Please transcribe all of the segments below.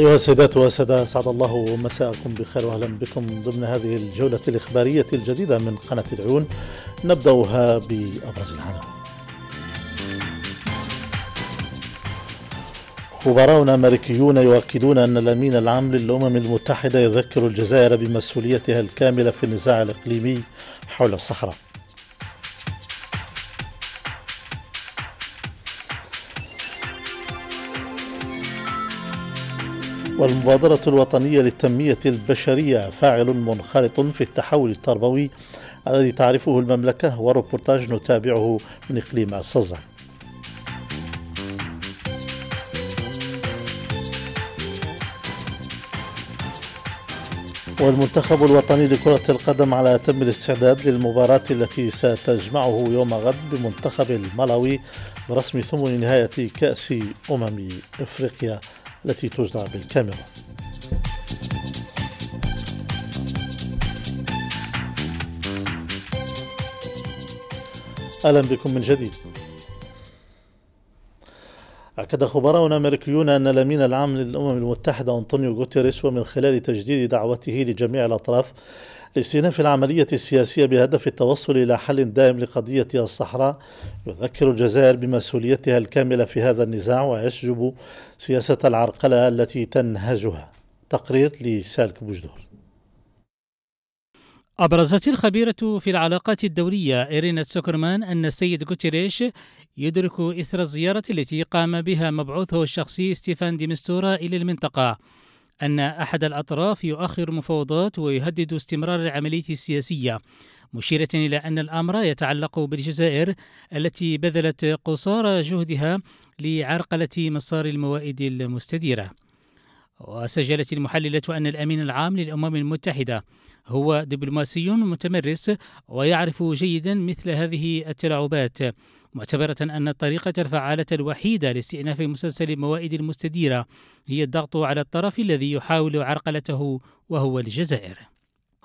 أيها السيدات والسادة سعد الله مساءكم بخير وأهلا بكم ضمن هذه الجولة الإخبارية الجديدة من قناة العيون نبدأها بأبرز العناوين خبراء أمريكيون يؤكدون أن الأمين العام للأمم المتحدة يذكر الجزائر بمسؤوليتها الكاملة في النزاع الإقليمي حول الصحراء والمبادرة الوطنية للتنمية البشرية فاعل منخرط في التحول التربوي الذي تعرفه المملكة وروبورتاج نتابعه من إقليم السزع والمنتخب الوطني لكرة القدم على أتم الاستعداد للمباراة التي ستجمعه يوم غد بمنتخب الملاوي برسم ثمن نهاية كأس أمم إفريقيا التي تجرى بالكاميرا أهلا بكم من جديد أكد خبراء أمريكيون أن الأمين العام للأمم المتحدة أنطونيو غوتيريس ومن خلال تجديد دعوته لجميع الأطراف لاستئناف العملية السياسية بهدف التوصل إلى حل دائم لقضية الصحراء يذكر الجزائر بمسؤوليتها الكاملة في هذا النزاع ويشجب سياسة العرقلة التي تنهجها تقرير لسالك بوجدور أبرزت الخبيرة في العلاقات الدولية إيرينا سوكرمان أن السيد غوتيريش يدرك إثر الزيارة التي قام بها مبعوثه الشخصي ستيفان ديمستورا إلى المنطقة أن أحد الأطراف يؤخر المفاوضات ويهدد استمرار العملية السياسية مشيرة إلى أن الأمر يتعلق بالجزائر التي بذلت قصارى جهدها لعرقلة مسار الموائد المستديرة وسجلت المحللة أن الأمين العام للأمم المتحدة هو دبلوماسي متمرس ويعرف جيدا مثل هذه التلاعبات معتبرة أن الطريقة الفعالة الوحيدة لاستئناف مسلسل الموائد المستديرة هي الضغط على الطرف الذي يحاول عرقلته وهو الجزائر.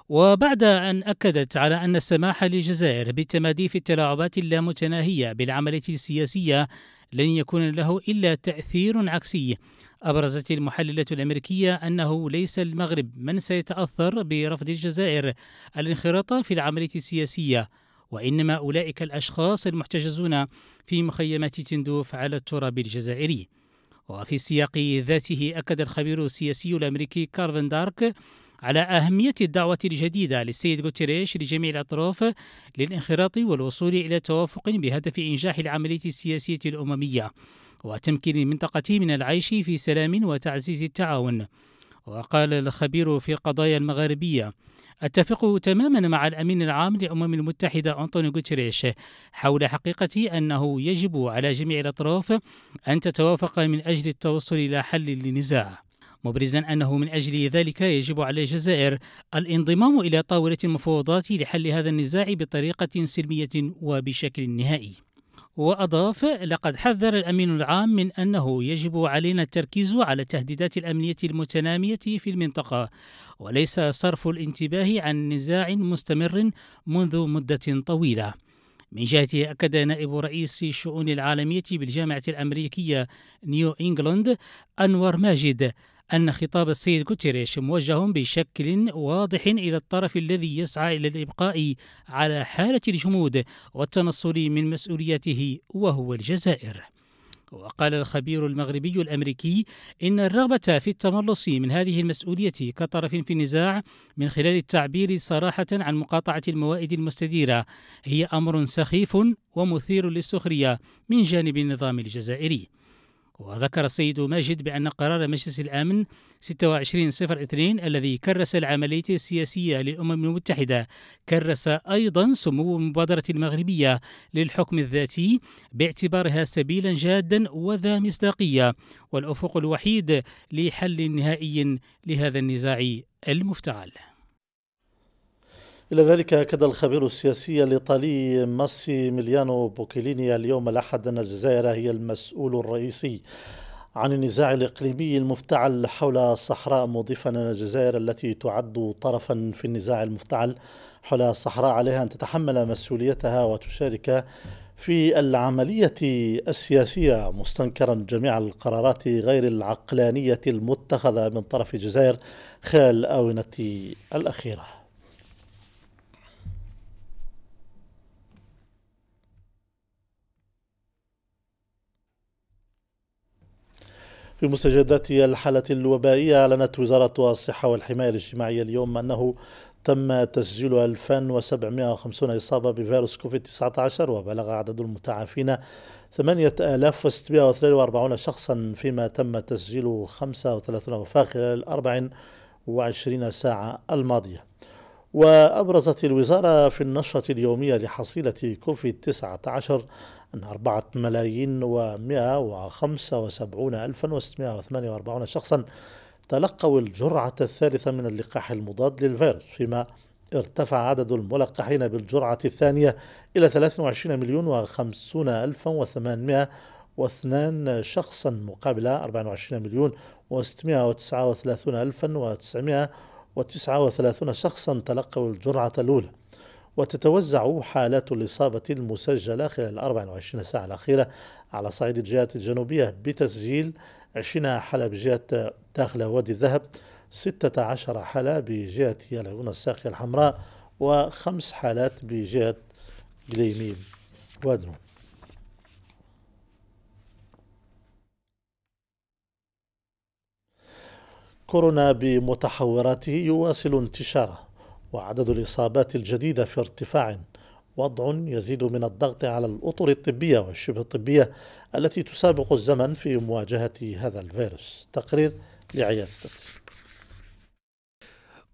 وبعد أن أكدت على أن السماح للجزائر بالتمادي في التلاعبات اللامتناهية بالعملية السياسية لن يكون له إلا تأثير عكسي أبرزت المحللة الأمريكية أنه ليس المغرب من سيتأثر برفض الجزائر الانخراط في العملية السياسية وإنما أولئك الأشخاص المحتجزون في مخيمات تندوف على التراب الجزائري وفي السياق ذاته أكد الخبير السياسي الأمريكي كارفن دارك على أهمية الدعوة الجديدة للسيد غوتيريش لجميع الأطراف للانخراط والوصول إلى توافق بهدف إنجاح العملية السياسية الأممية وتمكين المنطقة من العيش في سلام وتعزيز التعاون وقال الخبير في القضايا المغاربية أتفق تماما مع الأمين العام للأمم المتحدة أنطونيو غوتيريش حول حقيقة أنه يجب على جميع الأطراف أن تتوافق من أجل التوصل إلى حل للنزاع مبرزا أنه من أجل ذلك يجب على الجزائر الانضمام إلى طاولة المفاوضات لحل هذا النزاع بطريقة سلمية وبشكل نهائي وأضاف لقد حذر الأمين العام من أنه يجب علينا التركيز على التهديدات الأمنية المتنامية في المنطقة وليس صرف الانتباه عن نزاع مستمر منذ مدة طويلة من جهته أكد نائب رئيس الشؤون العالمية بالجامعة الأمريكية نيو إنجلاند أنور ماجد أن خطاب السيد غوتيريش موجه بشكل واضح إلى الطرف الذي يسعى إلى الإبقاء على حالة الجمود والتنصل من مسؤوليته وهو الجزائر. وقال الخبير المغربي الامريكي ان الرغبه في التملص من هذه المسؤوليه كطرف في النزاع من خلال التعبير صراحه عن مقاطعه الموائد المستديره هي امر سخيف ومثير للسخريه من جانب النظام الجزائري وذكر السيد ماجد بأن قرار مجلس الأمن 2602 الذي كرس العملية السياسية للأمم المتحدة كرس أيضا سمو المبادرة المغربية للحكم الذاتي باعتبارها سبيلا جادا وذا مصداقية والأفق الوحيد لحل نهائي لهذا النزاع المفتعل إلى ذلك أكد الخبير السياسي الإيطالي ميليانو بوكيليني اليوم الأحد أن الجزائر هي المسؤول الرئيسي عن النزاع الإقليمي المفتعل حول الصحراء مضيفا أن الجزائر التي تعد طرفا في النزاع المفتعل حول الصحراء عليها أن تتحمل مسؤوليتها وتشارك في العملية السياسية مستنكرا جميع القرارات غير العقلانية المتخذة من طرف الجزائر خلال الآونة الأخيرة في مستجدات الحالة الوبائية أعلنت وزارة الصحة والحماية الاجتماعية اليوم أنه تم تسجيل 2750 إصابة بفيروس كوفيد-19 وبلغ عدد المتعافين 8643 شخصا فيما تم تسجيل 35 وفاة خلال 24 ساعة الماضية وأبرزت الوزارة في النشرة اليومية لحصيلة كوفيد 19 أن أربعة ملايين وخمسة وسبعون الفا وستمائة وثمانية وأربعون شخصا تلقوا الجرعة الثالثة من اللقاح المضاد للفيروس فيما ارتفع عدد الملقحين بالجرعة الثانية إلى 23 مليون و50 الفا وثمانمائة واثنان شخصا مقابل 24 مليون و639 الفا وتسعمائة و39 شخصا تلقوا الجرعة الأولى وتتوزع حالات الإصابة المسجلة خلال 24 ساعة الأخيرة على صعيد الجهات الجنوبية بتسجيل 20 حالة بجهة داخل وادي الذهب 16 حالة بجهة العيون الساقية الحمراء وخمس حالات بجهة جليمين وادنون كورونا بمتحوراته يواصل انتشاره وعدد الإصابات الجديدة في ارتفاع وضع يزيد من الضغط على الأطر الطبية والشبه الطبية التي تسابق الزمن في مواجهة هذا الفيروس تقرير لعياد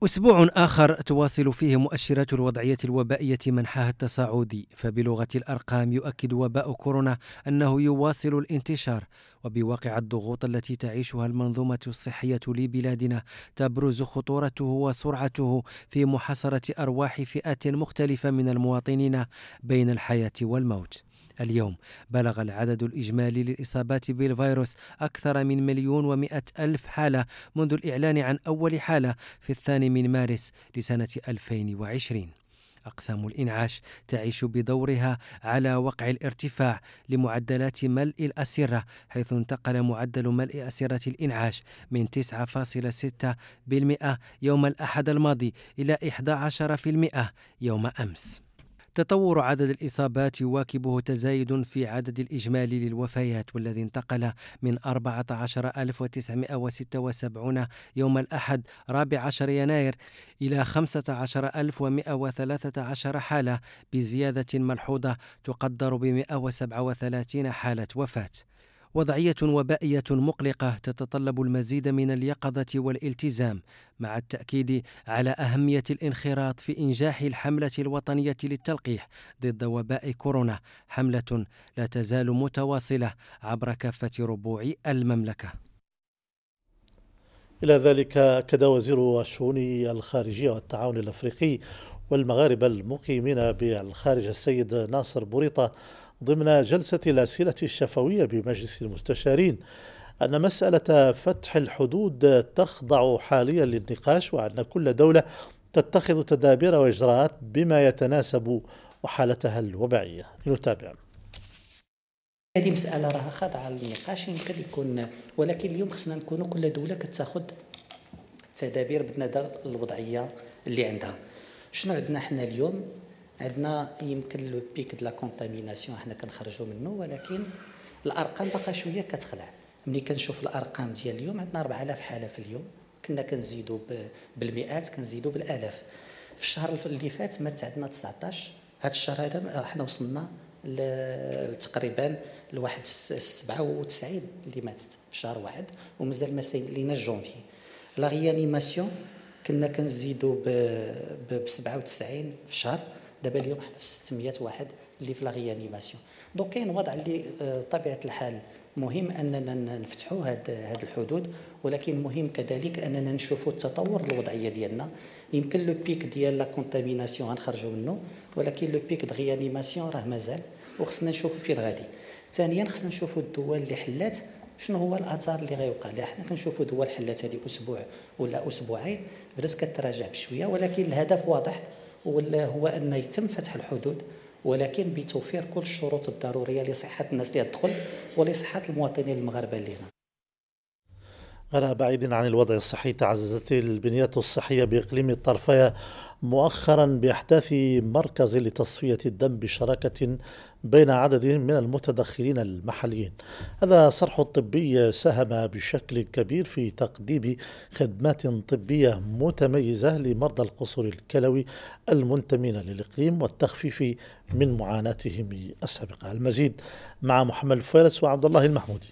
أسبوع آخر تواصل فيه مؤشرات الوضعية الوبائية منحاها التصاعدي فبلغة الأرقام يؤكد وباء كورونا أنه يواصل الانتشار وبواقع الضغوط التي تعيشها المنظومة الصحية لبلادنا تبرز خطورته وسرعته في محاصرة أرواح فئات مختلفة من المواطنين بين الحياة والموت اليوم بلغ العدد الإجمالي للإصابات بالفيروس أكثر من مليون ومئة ألف حالة منذ الإعلان عن أول حالة في الثاني من مارس لسنة 2020 أقسام الإنعاش تعيش بدورها على وقع الارتفاع لمعدلات ملء الأسرة حيث انتقل معدل ملء أسرة الإنعاش من 9.6% يوم الأحد الماضي إلى 11% يوم أمس تطور عدد الإصابات يواكبه تزايد في عدد الإجمالي للوفيات والذي انتقل من 14976 يوم الأحد 14 يناير إلى 15113 حالة بزيادة ملحوظة تقدر ب 137 حالة وفاة وضعية وبائية مقلقة تتطلب المزيد من اليقظة والالتزام مع التأكيد على أهمية الانخراط في إنجاح الحملة الوطنية للتلقيح ضد وباء كورونا حملة لا تزال متواصلة عبر كافة ربوع المملكة إلى ذلك أكد وزير الشؤون الخارجية والتعاون الأفريقي والمغاربة المقيمين بالخارج السيد ناصر بوريطة ضمن جلسة الأسئلة الشفوية بمجلس المستشارين أن مسألة فتح الحدود تخضع حاليا للنقاش وأن كل دولة تتخذ تدابير وإجراءات بما يتناسب وحالتها الوبائية نتابع هذه مسألة راها خاضعة للنقاش يمكن يكون ولكن اليوم خصنا نكونوا كل دولة كتاخذ تدابير بالنظر الوضعية اللي عندها شنو عندنا حنا اليوم عندنا يمكن لو بيك دو لا كونتاميناسيون حنا كنخرجوا منه ولكن الارقام باقا شويه كتخلع ملي كنشوف الارقام ديال اليوم عندنا 4000 حاله في اليوم كنا كنزيدوا بالمئات كنزيدوا بالالاف في الشهر اللي فات مات عندنا 19 هذا الشهر هذا آه، حنا وصلنا تقريبا لواحد 97 اللي ماتت في شهر واحد ومازال ما سالينا جونفي لا ريانيماسيون كنا كنزيدوا ب 97 في شهر دابا اليوم حنا في 600 واحد اللي في لاغي انيماسيون دونك كاين وضع اللي بطبيعه آه، الحال مهم اننا نفتحوا هاد هاد الحدود ولكن مهم كذلك اننا نشوفوا التطور الوضعيه ديالنا يمكن لو بيك ديال لا كونتاميناسيون غنخرجوا منه ولكن لو بيك د غيانيماسيون راه مازال وخصنا نشوفوا فين غادي ثانيا خصنا نشوفوا الدول اللي حلات شنو هو الاثار اللي غيوقع لها حنا كنشوفوا دول حلات هذه اسبوع ولا اسبوعين بدات كتراجع بشويه ولكن الهدف واضح ولا هو ان يتم فتح الحدود ولكن بتوفير كل الشروط الضروريه لصحه الناس اللي تدخل ولصحه المواطنين المغاربه هنا غير بعيد عن الوضع الصحي تعززت البنية الصحية بإقليم الطرفية مؤخرا بأحداث مركز لتصفية الدم بشراكة بين عدد من المتدخلين المحليين هذا الصرح الطبي ساهم بشكل كبير في تقديم خدمات طبية متميزة لمرضى القصور الكلوي المنتمين للإقليم والتخفيف من معاناتهم السابقة المزيد مع محمد الفارس وعبد الله المحمودي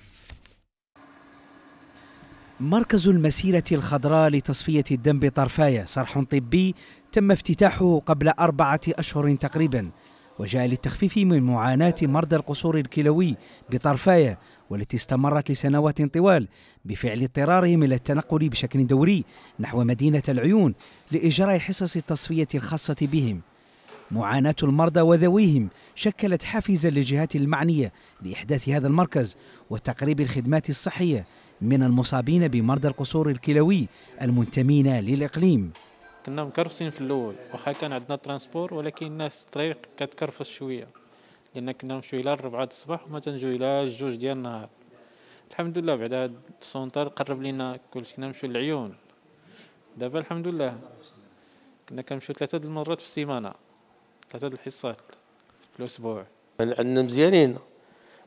مركز المسيرة الخضراء لتصفية الدم بطرفاية صرح طبي تم افتتاحه قبل أربعة أشهر تقريبا وجاء للتخفيف من معاناة مرضى القصور الكلوي بطرفاية والتي استمرت لسنوات طوال بفعل اضطرارهم إلى التنقل بشكل دوري نحو مدينة العيون لإجراء حصص التصفية الخاصة بهم معاناة المرضى وذويهم شكلت حافزا للجهات المعنية لإحداث هذا المركز وتقريب الخدمات الصحية من المصابين بمرضى القصور الكلوي المنتمين للإقليم كنا مكرفسين في الأول واخا كان عندنا ترانسبور ولكن الناس الطريق كتكرفس شوية لأن كنا نمشيو إلى الربعة الصباح وما تنجيو إلى الجوج ديال النهار الحمد لله بعد السونتر قرب لينا كلشي كنا نمشيو للعيون دابا الحمد لله كنا كنمشيو ثلاثة د المرات في السيمانة ثلاثة د الحصات في الأسبوع عندنا مزيانين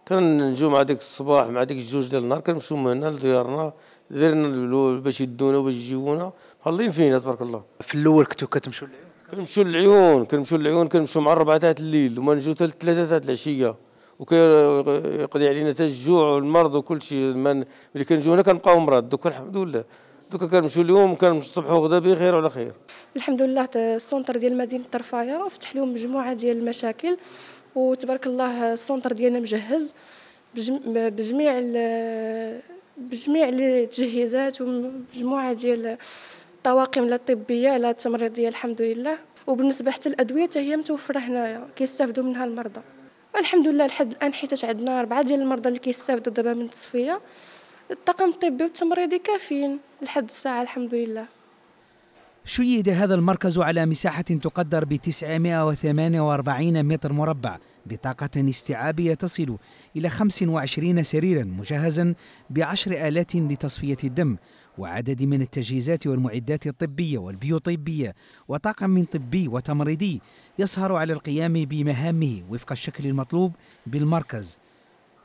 كان مع ديك الصباح مع ديك الجوج ديال النهار كنمشيو من هنا لديارنا درنا باش يدونا باش يجيونا مهلين فينا تبارك الله في الاول كنتو كتمشيو للعيون كنمشيو للعيون كنمشيو للعيون كنمشيو مع الربعه تاع الليل وما نجيو حتى الثلاثه تاع العشيه وكيقضي علينا حتى الجوع والمرض وكل شيء ملي كنجيو هنا كنبقاو مرض دوك الحمد لله دوكا كنمشيو اليوم كنصبحوا غدا بخير وعلى خير الحمد لله السونتر ديال مدينه الرفايه فتح لهم مجموعه ديال المشاكل وتبارك الله السونتر ديالنا مجهز بجميع بجميع التجهيزات ومجموعه ديال الطواقم لا الطبيه لا التمريضيه الحمد لله وبالنسبه حتى الادويه حتى هي متوفره هنايا كيستافدوا منها المرضى الحمد لله لحد الان حيت عندنا اربعه ديال المرضى اللي كيستافدوا دابا من التصفيه الطاقم الطبي والتمريضي كافيين لحد الساعه الحمد لله شيد هذا المركز على مساحة تقدر ب 948 متر مربع بطاقة استيعابية تصل إلى 25 سريرا مجهزا بعشر آلات لتصفية الدم وعدد من التجهيزات والمعدات الطبية والبيوطبية وطاقم من طبي وتمريضي يسهر على القيام بمهامه وفق الشكل المطلوب بالمركز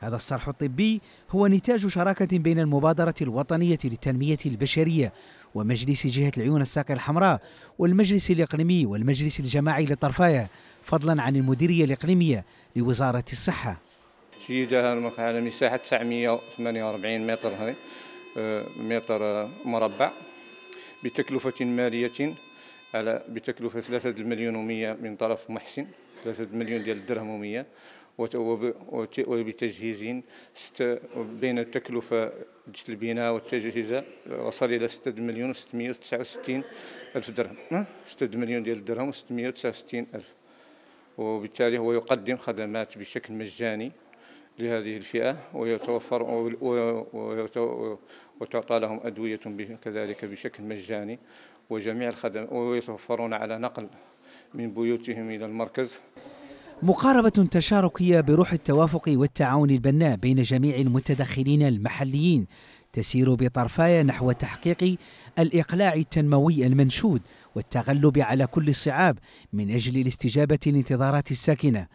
هذا الصرح الطبي هو نتاج شراكة بين المبادرة الوطنية للتنمية البشرية ومجلس جهة العيون الساقية الحمراء والمجلس الإقليمي والمجلس الجماعي للطرفاية فضلا عن المديرية الإقليمية لوزارة الصحة في جهة على مساحة 948 متر هاي آه، متر مربع بتكلفة مالية على بتكلفة 3 مليون و100 من طرف محسن 3 مليون ديال الدرهم و100 وبتجهيز بين التكلفة ديت البناء والتجهيز وصل الى 6 مليون و669 الف درهم 6 مليون ديال الدرهم و669 الف وبالتالي هو يقدم خدمات بشكل مجاني لهذه الفئة ويتوفر وتعطى لهم أدوية كذلك بشكل مجاني وجميع الخدمات ويتوفرون على نقل من بيوتهم إلى المركز مقاربة تشاركية بروح التوافق والتعاون البناء بين جميع المتدخلين المحليين تسير بطرفايا نحو تحقيق الإقلاع التنموي المنشود والتغلب على كل الصعاب من أجل الاستجابة لانتظارات الساكنة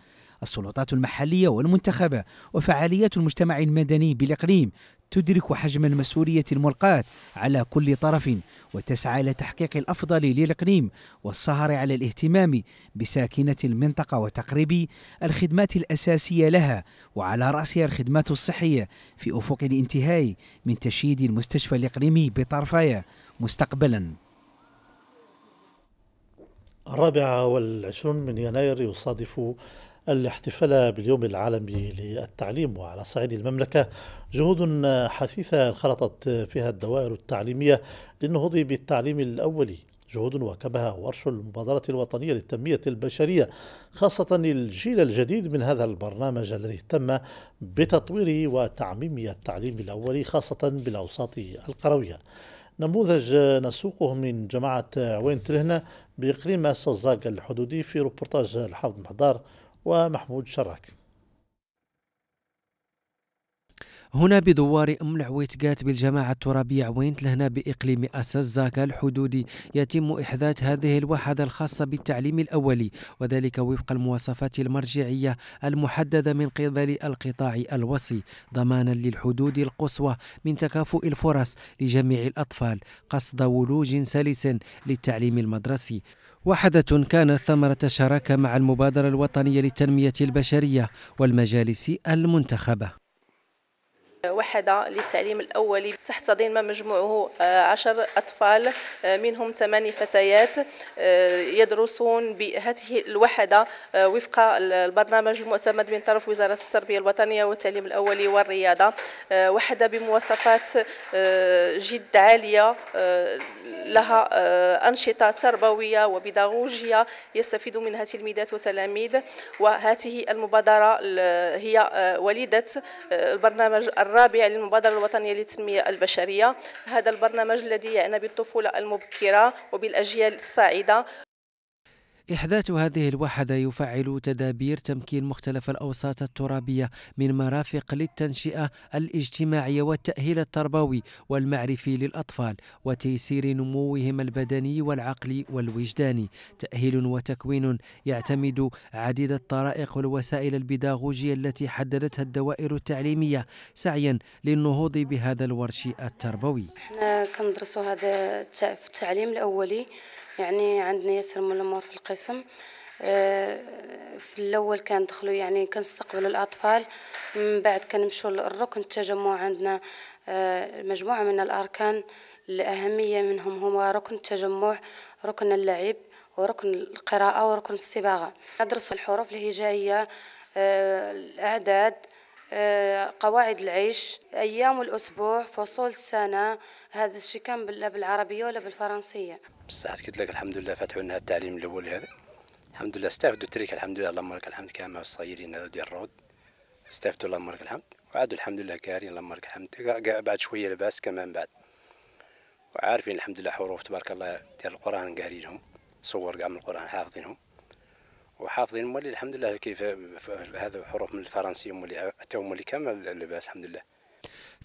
السلطات المحلية والمنتخبة وفعاليات المجتمع المدني بالإقليم تدرك حجم المسؤولية الملقاة على كل طرف وتسعى لتحقيق الأفضل للإقليم والسهر على الاهتمام بساكنة المنطقة وتقريب الخدمات الأساسية لها وعلى رأسها الخدمات الصحية في أفق الانتهاء من تشييد المستشفى الإقليمي بطرفايا مستقبلا الرابعة والعشرون من يناير يصادف الاحتفال باليوم العالمي للتعليم وعلى صعيد المملكة جهود حثيثة انخرطت فيها الدوائر التعليمية للنهوض بالتعليم الأولي جهود واكبها ورش المبادرة الوطنية للتنمية البشرية خاصة الجيل الجديد من هذا البرنامج الذي اهتم بتطوير وتعميم التعليم الأولي خاصة بالأوساط القروية نموذج نسوقه من جماعة عوين ترهنة بإقليم السزاق الحدودي في روبورتاج الحافظ محضار ومحمود شراك هنا بدوار أم العويت بالجماعة الترابية عوينت لهنا بإقليم أساس زاكا الحدودي يتم إحداث هذه الوحدة الخاصة بالتعليم الأولي وذلك وفق المواصفات المرجعية المحددة من قبل القطاع الوصي ضمانا للحدود القصوى من تكافؤ الفرص لجميع الأطفال قصد ولوج سلس للتعليم المدرسي وحدة كانت ثمرة شراكة مع المبادرة الوطنية للتنمية البشرية والمجالس المنتخبة وحدة للتعليم الأولي تحتضن مجموعه آه، عشر أطفال آه، منهم ثماني فتيات آه، يدرسون بهذه الوحدة وفق البرنامج المعتمد من طرف وزارة التربية الوطنية والتعليم الأولي والرياضة وحدة بمواصفات جد عالية لها آه، أنشطة تربوية وبداغوجية يستفيد منها تلميذات وتلاميذ وهذه المبادرة هي آه، وليدة آه، البرنامج الرابع للمبادرة الوطنية للتنمية البشرية هذا البرنامج الذي يعنى بالطفولة المبكرة وبالأجيال الصاعدة إحداث هذه الوحدة يفعل تدابير تمكين مختلف الأوساط الترابية من مرافق للتنشئة الاجتماعية والتأهيل التربوي والمعرفي للأطفال وتيسير نموهم البدني والعقلي والوجداني تأهيل وتكوين يعتمد عديد الطرائق والوسائل البداغوجية التي حددتها الدوائر التعليمية سعيا للنهوض بهذا الورش التربوي احنا كندرسوا هذا في التعليم الأولي يعني عندنا ياسر ملمور في القسم آه، في الاول دخلوا يعني كنستقبلوا الاطفال من بعد كنمشوا للركن التجمع عندنا آه، مجموعه من الاركان الاهميه منهم هما ركن التجمع ركن اللعب وركن القراءه وركن الصباغه ندرس الحروف الهجائيه آه، الاعداد قواعد العيش ايام الاسبوع فصول السنه هذا الشيء كان لا بالعربيه ولا بالفرنسيه بصح قلت لك الحمد لله فتحوا لنا التعليم الاول هذا الحمد لله استافدوا التريك الحمد لله اللهم لك الحمد كامل الصغيرين هذو ديال الرود استافدوا اللهم لك الحمد وعادوا الحمد لله كارين اللهم لك الحمد بعد شويه لباس كمان بعد وعارفين الحمد لله حروف تبارك الله ديال القران قاري لهم صور قام من القران حافظينهم وحافظين مولي الحمد لله كيف هذا حروف من الفرنسي مولي حتى مولي كامل اللباس الحمد لله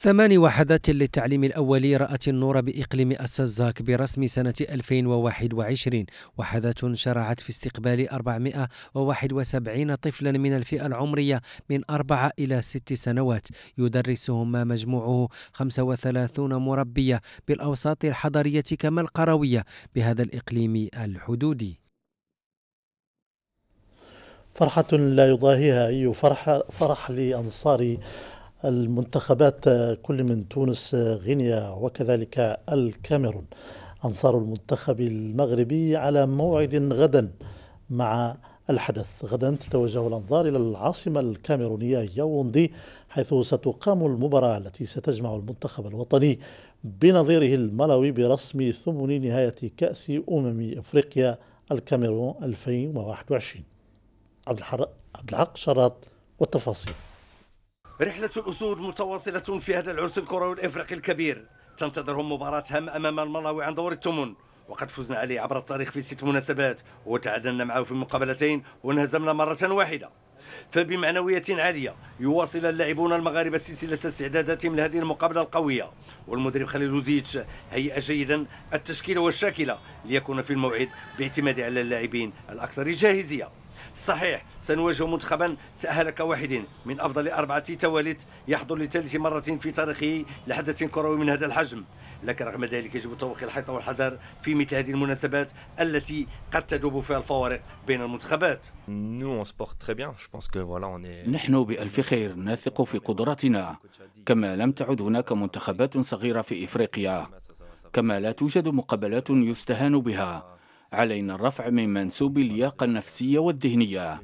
ثمان وحدات للتعليم الأولي رأت النور بإقليم أسازاك برسم سنة 2021 وحدات شرعت في استقبال 471 طفلا من الفئة العمرية من أربعة إلى ست سنوات يدرسهم ما مجموعه 35 مربية بالأوساط الحضرية كما القروية بهذا الإقليم الحدودي فرحة لا يضاهيها أي فرح, فرح لأنصار المنتخبات آه، كل من تونس آه، غينيا وكذلك الكاميرون أنصار المنتخب المغربي على موعد غدا مع الحدث غدا تتوجه الأنظار إلى العاصمة الكاميرونية ياوندي حيث ستقام المباراة التي ستجمع المنتخب الوطني بنظيره الملاوي برسم ثمن نهاية كأس أمم إفريقيا الكاميرون 2021 عبد الحق شرط والتفاصيل رحلة الأسود متواصلة في هذا العرس الكروي الإفريقي الكبير تنتظرهم مباراة هام أمام الملاوي عن دور التمن وقد فزنا عليه عبر التاريخ في ست مناسبات وتعادلنا معه في مقابلتين وانهزمنا مرة واحدة فبمعنوية عالية يواصل اللاعبون المغاربة سلسلة استعداداتهم لهذه المقابلة القوية والمدرب خليل وزيتش هيئ جيدا التشكيلة والشاكلة ليكون في الموعد باعتماد على اللاعبين الأكثر جاهزية صحيح سنواجه منتخبا تأهل كواحد من أفضل أربعة تواليت يحضر لثالث مرة في تاريخه لحدث كروي من هذا الحجم لكن رغم ذلك يجب توقي الحيطة والحذر في مثل هذه المناسبات التي قد تدوب فيها الفوارق بين المنتخبات نحن بألف خير نثق في قدراتنا كما لم تعد هناك منتخبات صغيرة في إفريقيا كما لا توجد مقابلات يستهان بها علينا الرفع من منسوب اللياقة النفسية والذهنية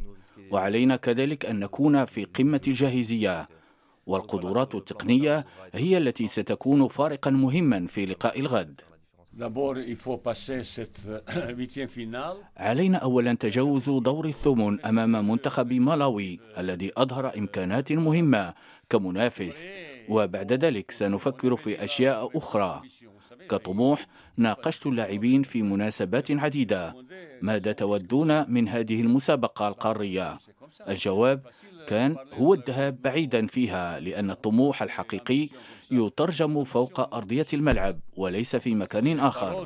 وعلينا كذلك أن نكون في قمة الجاهزية والقدرات التقنية هي التي ستكون فارقا مهما في لقاء الغد euh, علينا أولا تجاوز دور الثمن أمام منتخب مالاوي الذي أظهر إمكانات مهمة كمنافس وبعد ذلك سنفكر في أشياء أخرى كطموح ناقشت اللاعبين في مناسبات عديدة ماذا تودون من هذه المسابقة القارية؟ الجواب كان هو الذهاب بعيدا فيها لأن الطموح الحقيقي يترجم فوق أرضية الملعب وليس في مكان آخر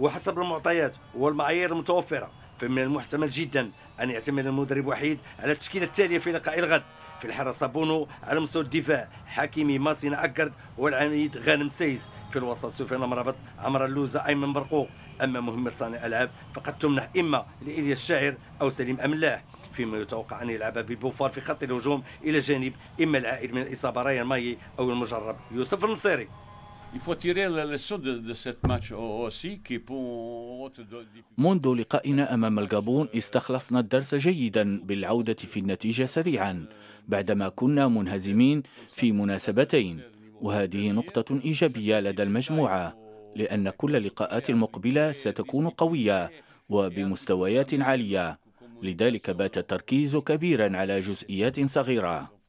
وحسب المعطيات والمعايير المتوفرة فمن المحتمل جدا أن يعتمد المدرب وحيد على التشكيلة التالية في لقاء الغد في الحرس بونو على مستوى الدفاع حكيمي ماسين أكرد والعميد غانم سيس في الوسط سفيان مرابط عمر اللوزة أيمن برقوق أما مهمة صانع الألعاب فقد تمنح إما لإليا الشاعر أو سليم أملاح فيما يتوقع أن يلعب ببوفار في خط الهجوم إلى جانب إما العائد من الإصابة رايان ماي أو المجرب يوسف النصيري Il faut tirer la leçon de, de cette match aussi qui peut... منذ لقائنا أمام الغابون استخلصنا الدرس جيدا بالعودة في النتيجة سريعا بعدما كنا منهزمين في مناسبتين وهذه نقطة إيجابية لدى المجموعة لأن كل اللقاءات المقبلة ستكون قوية وبمستويات عالية لذلك بات التركيز كبيرا على جزئيات صغيرة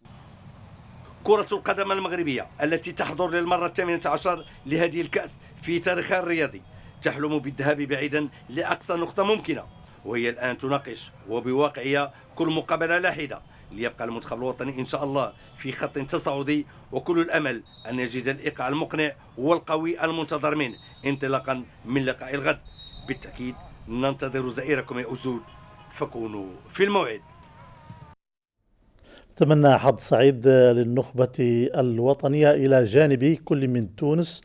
كرة القدم المغربية التي تحضر للمرة الثامنة عشر لهذه الكأس في تاريخها الرياضي تحلم بالذهاب بعيدا لأقصى نقطة ممكنة وهي الآن تناقش وبواقعية كل مقابلة لاحدة ليبقى المنتخب الوطني إن شاء الله في خط تصاعدي وكل الأمل أن يجد الإيقاع المقنع والقوي المنتظر منه انطلاقا من لقاء الغد بالتأكيد ننتظر زائركم يا أسود فكونوا في الموعد تمنى حظ سعيد للنخبة الوطنية إلى جانب كل من تونس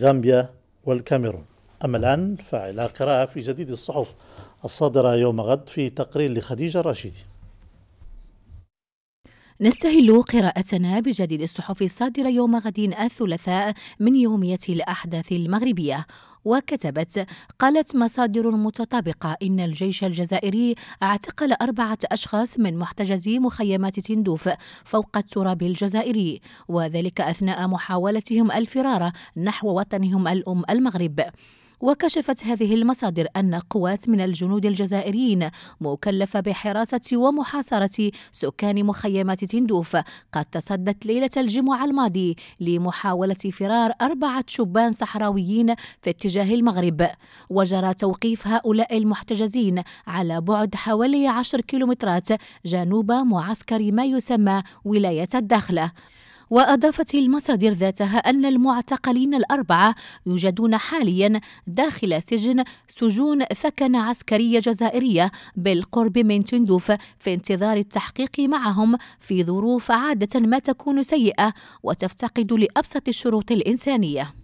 غامبيا والكاميرون أما الآن فعلى قراءة في جديد الصحف الصادرة يوم غد في تقرير لخديجة الرشيدي نستهل قراءتنا بجديد الصحف الصادرة يوم غد الثلاثاء من يومية الأحداث المغربية وكتبت قالت مصادر متطابقة إن الجيش الجزائري اعتقل أربعة أشخاص من محتجزي مخيمات تندوف فوق التراب الجزائري وذلك أثناء محاولتهم الفرار نحو وطنهم الأم المغرب وكشفت هذه المصادر أن قوات من الجنود الجزائريين مكلفة بحراسة ومحاصرة سكان مخيمات تندوف قد تصدت ليلة الجمعة الماضي لمحاولة فرار أربعة شبان صحراويين في اتجاه المغرب وجرى توقيف هؤلاء المحتجزين على بعد حوالي 10 كيلومترات جنوب معسكر ما يسمى ولاية الداخلة وأضافت المصادر ذاتها أن المعتقلين الأربعة يوجدون حاليا داخل سجن سجون ثكنة عسكرية جزائرية بالقرب من تندوف في انتظار التحقيق معهم في ظروف عادة ما تكون سيئة وتفتقد لأبسط الشروط الإنسانية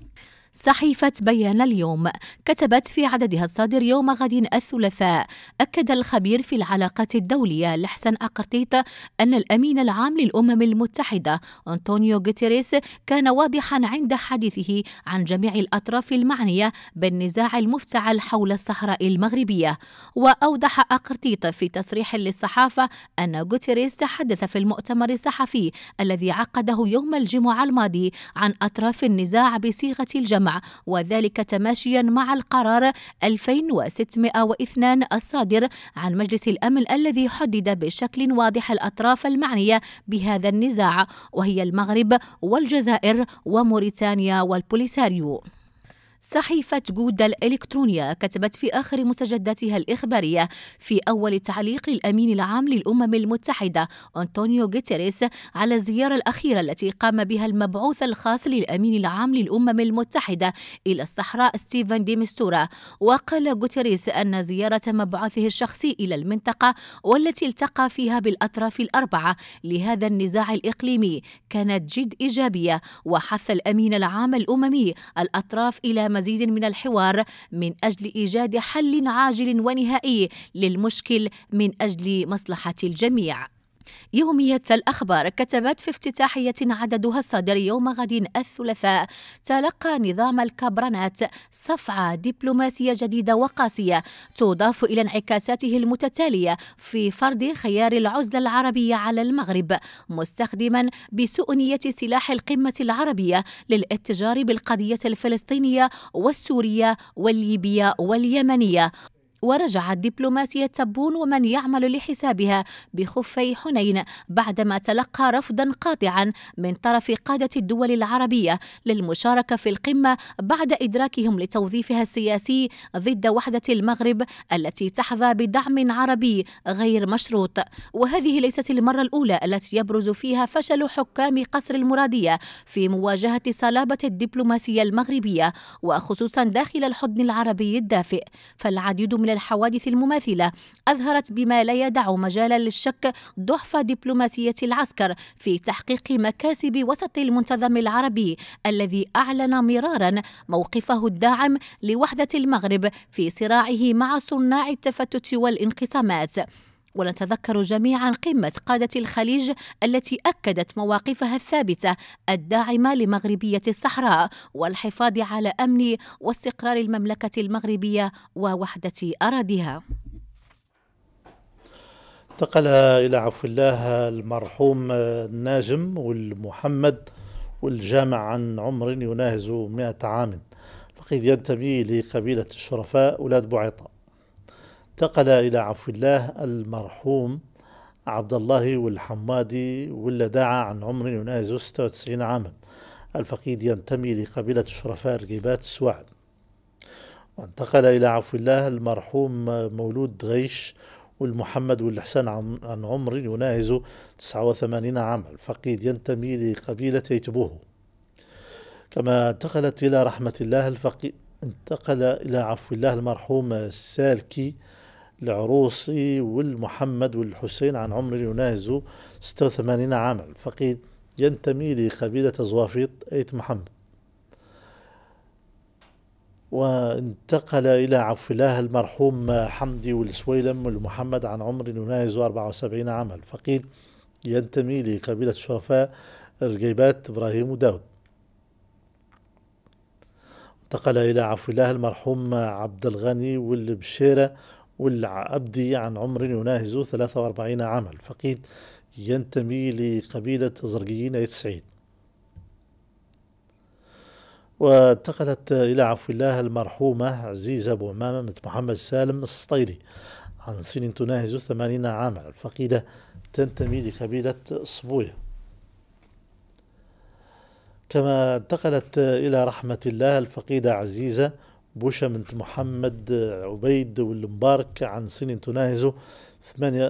صحيفة بيان اليوم كتبت في عددها الصادر يوم غد الثلاثاء أكد الخبير في العلاقات الدولية لحسن أقرتيت أن الأمين العام للأمم المتحدة أنطونيو غوتيريس كان واضحا عند حديثه عن جميع الأطراف المعنية بالنزاع المفتعل حول الصحراء المغربية وأوضح أقرتيت في تصريح للصحافة أن غوتيريس تحدث في المؤتمر الصحفي الذي عقده يوم الجمعة الماضي عن أطراف النزاع بصيغة الجمع وذلك تماشيا مع القرار 2602 الصادر عن مجلس الأمن الذي حدد بشكل واضح الأطراف المعنية بهذا النزاع وهي المغرب والجزائر وموريتانيا والبوليساريو صحيفة جودة الإلكترونية كتبت في آخر مستجداتها الإخبارية في أول تعليق الأمين العام للأمم المتحدة أنطونيو غوتيريس على الزيارة الأخيرة التي قام بها المبعوث الخاص للأمين العام للأمم المتحدة إلى الصحراء ستيفن ديمستورا وقال غوتيريس أن زيارة مبعوثه الشخصي إلى المنطقة والتي التقى فيها بالأطراف الأربعة لهذا النزاع الإقليمي كانت جد إيجابية وحث الأمين العام الأممي الأطراف إلى إلى مزيد من الحوار من أجل إيجاد حل عاجل ونهائي للمشكل من أجل مصلحة الجميع يومية الأخبار كتبت في افتتاحية عددها الصادر يوم غد الثلاثاء تلقى نظام الكبرنات صفعة دبلوماسية جديدة وقاسية تضاف إلى انعكاساته المتتالية في فرض خيار العزلة العربية على المغرب مستخدما بسؤنية سلاح القمة العربية للاتجار بالقضية الفلسطينية والسورية والليبية واليمنية ورجعت دبلوماسية تبون ومن يعمل لحسابها بخفي حنين بعدما تلقى رفضا قاطعا من طرف قادة الدول العربية للمشاركة في القمة بعد إدراكهم لتوظيفها السياسي ضد وحدة المغرب التي تحظى بدعم عربي غير مشروط وهذه ليست المرة الأولى التي يبرز فيها فشل حكام قصر المرادية في مواجهة صلابة الدبلوماسية المغربية وخصوصا داخل الحضن العربي الدافئ فالعديد من من الحوادث المماثلة أظهرت بما لا يدع مجالا للشك ضعف دبلوماسية العسكر في تحقيق مكاسب وسط المنتظم العربي الذي أعلن مرارا موقفه الداعم لوحدة المغرب في صراعه مع صناع التفتت والانقسامات ونتذكر جميعا قمة قادة الخليج التي أكدت مواقفها الثابتة الداعمة لمغربية الصحراء والحفاظ على أمن واستقرار المملكة المغربية ووحدة أراضيها انتقل إلى عفو الله المرحوم الناجم والمحمد والجامع عن عمر يناهز مئة عام لقد ينتمي لقبيلة الشرفاء أولاد بوعيطة انتقل إلى عفو الله المرحوم عبد الله والحمادي واللي دعا عن عمر يناهز 96 عاما الفقيد ينتمي لقبيلة شرفاء الجيبات السوعد وانتقل إلى عفو الله المرحوم مولود غيش والمحمد والحسن عن عمر يناهز 89 عاما الفقيد ينتمي لقبيلة يتبوه كما انتقلت إلى رحمة الله الفقيد انتقل إلى عفو الله المرحوم السالكي العروسي والمحمد والحسين عن عمر ينازو 86 عاما فقيل ينتمي لقبيلة زوافيط أيت محمد وانتقل إلى عفو الله المرحوم حمدي والسويلم والمحمد عن عمر ينازو 74 عاما فقيل ينتمي لقبيلة الشرفاء الرقيبات إبراهيم وداود انتقل إلى عفو الله المرحوم عبد الغني والبشيرة ولع أبدي عن عمر يناهز 43 عاما فقيد ينتمي لقبيلة زرقيين أي سعيد وانتقلت إلى عفو الله المرحومة عزيزة أبو عمامة بنت محمد سالم السطيري عن سن تناهز ثمانين عاما الفقيدة تنتمي لقبيلة صبويا كما انتقلت إلى رحمة الله الفقيدة عزيزة بوشة بنت محمد عبيد والمبارك عن سن تناهز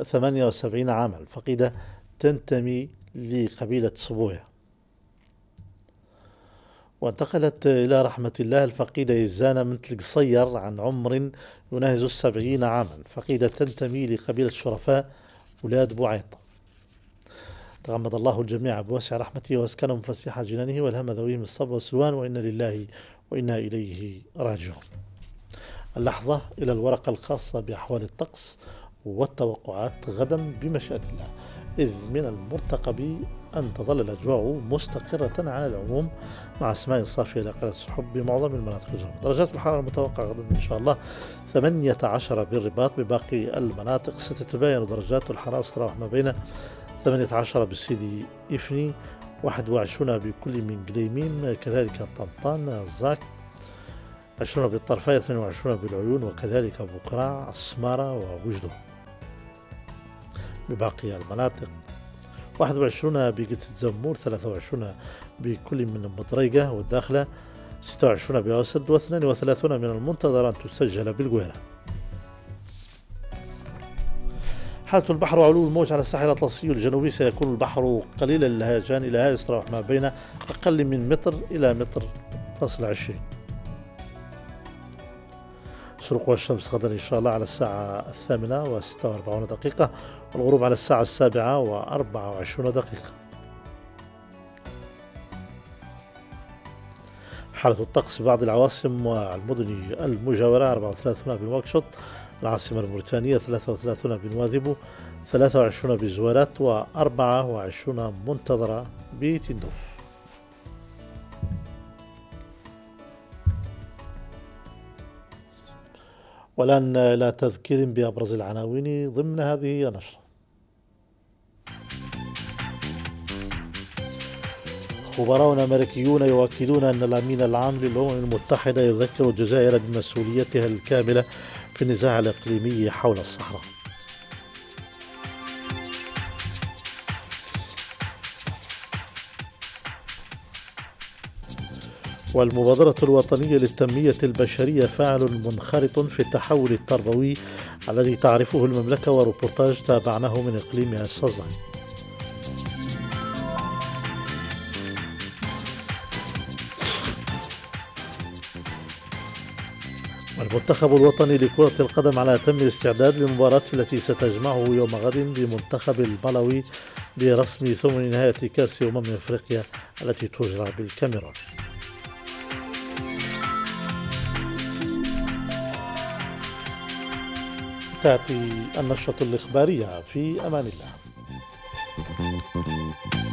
78 عاما الفقيدة تنتمي لقبيلة صبويا وانتقلت إلى رحمة الله الفقيدة يزانة بنت القصير عن عمر يناهز السبعين عاما فقيدة تنتمي لقبيلة الشرفاء ولاد بوعيطة تغمد الله الجميع بواسع رحمته واسكنهم فسيح جنانه والهم ذويهم الصبر والسلوان وإن لله وإنا إليه راجعون اللحظة إلى الورقة الخاصة بأحوال الطقس والتوقعات غدا بمشيئة الله إذ من المرتقب أن تظل الأجواء مستقرة على العموم مع سماء صافية قلة السحب بمعظم المناطق الجنوبية درجات الحرارة المتوقعة غدا إن شاء الله 18 بالرباط بباقي المناطق ستتباين درجات الحرارة تتراوح ما بين 18 بالسيدي إفني 21 بكل من جليميم كذلك طنطان الزاك 20 بالطرفين 22 بالعيون وكذلك بقرع السمارة ووجده بباقي المناطق 21 بقت الزمور 23 بكل من المطريقة والداخلة 26 بأوسرد و32 من المنتظر أن تسجل بالقويرة حالة البحر وعلو الموج على الساحل الأطلسي الجنوبي سيكون البحر قليل اللهجان إلى هذا يتراوح ما بين أقل من متر إلى متر فاصل عشرين شروق الشمس غدا إن شاء الله على الساعة الثامنة وستة وأربعون دقيقة والغروب على الساعة السابعة وأربعة وعشرون دقيقة حالة الطقس في بعض العواصم والمدن المجاورة 34 بالنواكشوط العاصمة الموريتانية 33 بنواذبو 23 بزوارات و 24 منتظرة بتندوف والآن إلى تذكير بأبرز العناوين ضمن هذه النشرة خبراء أمريكيون يؤكدون أن الأمين العام للأمم المتحدة يذكر الجزائر بمسؤوليتها الكاملة في النزاع الإقليمي حول الصحراء والمبادرة الوطنية للتنمية البشرية فاعل منخرط في التحول التربوي الذي تعرفه المملكة وروبورتاج تابعناه من إقليم الصزعي المنتخب الوطني لكرة القدم على أتم الاستعداد للمباراة التي ستجمعه يوم غد بمنتخب البلوي برسم ثمن نهاية كأس أمم أفريقيا التي تجرى بالكاميرون تأتي النشرة الإخبارية في أمان الله